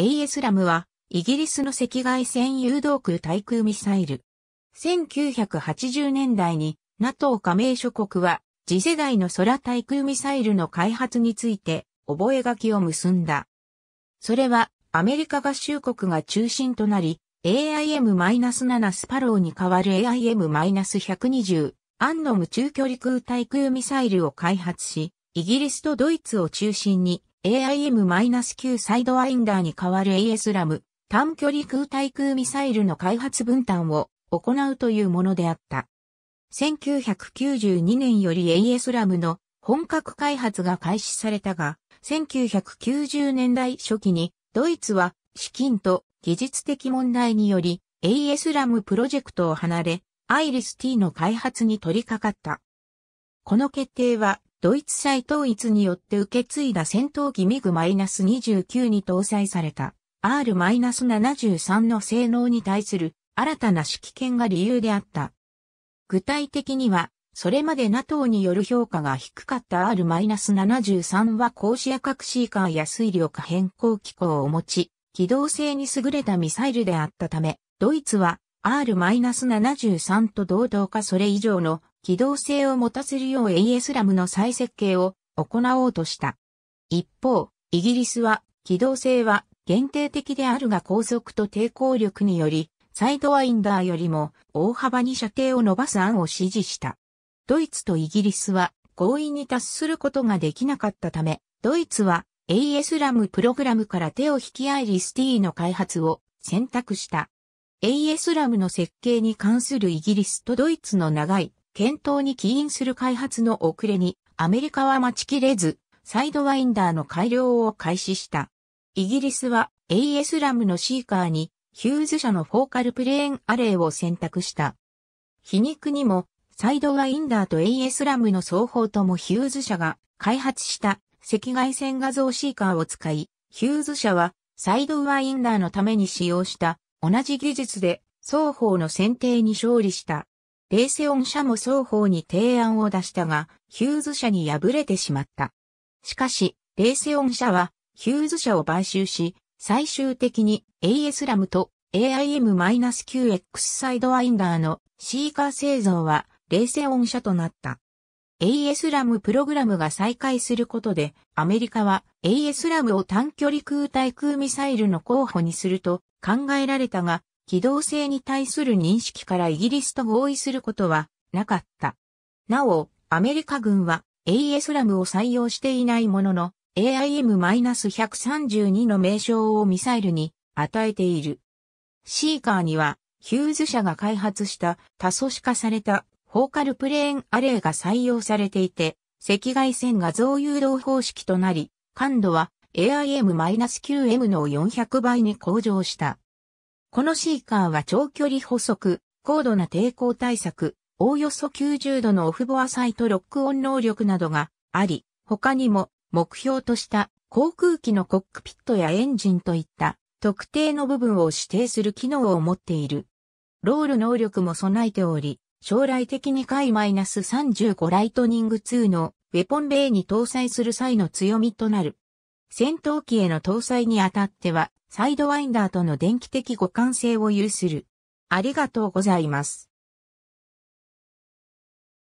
AS ラムは、イギリスの赤外線誘導空対空ミサイル。1980年代に NATO 加盟諸国は次世代の空対空ミサイルの開発について覚書を結んだ。それはアメリカ合衆国が中心となり AIM-7 スパローに代わる AIM-120 アンノム中距離空対空ミサイルを開発し、イギリスとドイツを中心に AIM-9 サイドワインダーに代わる AS ラム、短距離空対空ミサイルの開発分担を行うというものであった。1992年より AS ラムの本格開発が開始されたが、1990年代初期にドイツは資金と技術的問題により AS ラムプロジェクトを離れ、アイリス T の開発に取り掛かった。この決定はドイツ再統一によって受け継いだ戦闘機ミグ -29 に搭載された R-73 の性能に対する新たな指揮権が理由であった。具体的には、それまで NATO による評価が低かった R-73 は高視野核シーカーや水力変更機構を持ち、機動性に優れたミサイルであったため、ドイツは R-73 と同等かそれ以上の機動性を持たせるよう A s ラムの再設計を行おうとした。一方、イギリスは、機動性は限定的であるが高速と抵抗力により、サイドワインダーよりも大幅に射程を伸ばす案を指示した。ドイツとイギリスは合意に達することができなかったため、ドイツは AS ラムプログラムから手を引き合いリスティの開発を選択した。AS ラムの設計に関するイギリスとドイツの長い検討に起因する開発の遅れに、アメリカは待ちきれず、サイドワインダーの改良を開始した。イギリスは AS ラムのシーカーに、ヒューズ社のフォーカルプレーンアレイを選択した。皮肉にも、サイドワインダーと AS ラムの双方ともヒューズ社が開発した赤外線画像シーカーを使い、ヒューズ社はサイドワインダーのために使用した同じ技術で双方の選定に勝利した。レーセオン社も双方に提案を出したが、ヒューズ社に敗れてしまった。しかし、レーセオン社は、ヒューズ社を買収し、最終的に AS ラムと AIM-QX サイドワインダーのシーカー製造は、レーセオン社となった。AS ラムプログラムが再開することで、アメリカは AS ラムを短距離空対空ミサイルの候補にすると考えられたが、機動性に対する認識からイギリスと合意することはなかった。なお、アメリカ軍は AS ラムを採用していないものの AIM-132 の名称をミサイルに与えている。シーカーにはヒューズ社が開発した多素子化されたフォーカルプレーンアレイが採用されていて、赤外線画像誘導方式となり、感度は AIM-9M の400倍に向上した。このシーカーは長距離補足、高度な抵抗対策、おおよそ90度のオフボアサイトロックオン能力などがあり、他にも目標とした航空機のコックピットやエンジンといった特定の部分を指定する機能を持っている。ロール能力も備えており、将来的に回 -35 ライトニング2のウェポンベイに搭載する際の強みとなる。戦闘機への搭載にあたっては、サイドワインダーとの電気的互換性を有する。ありがとうございます。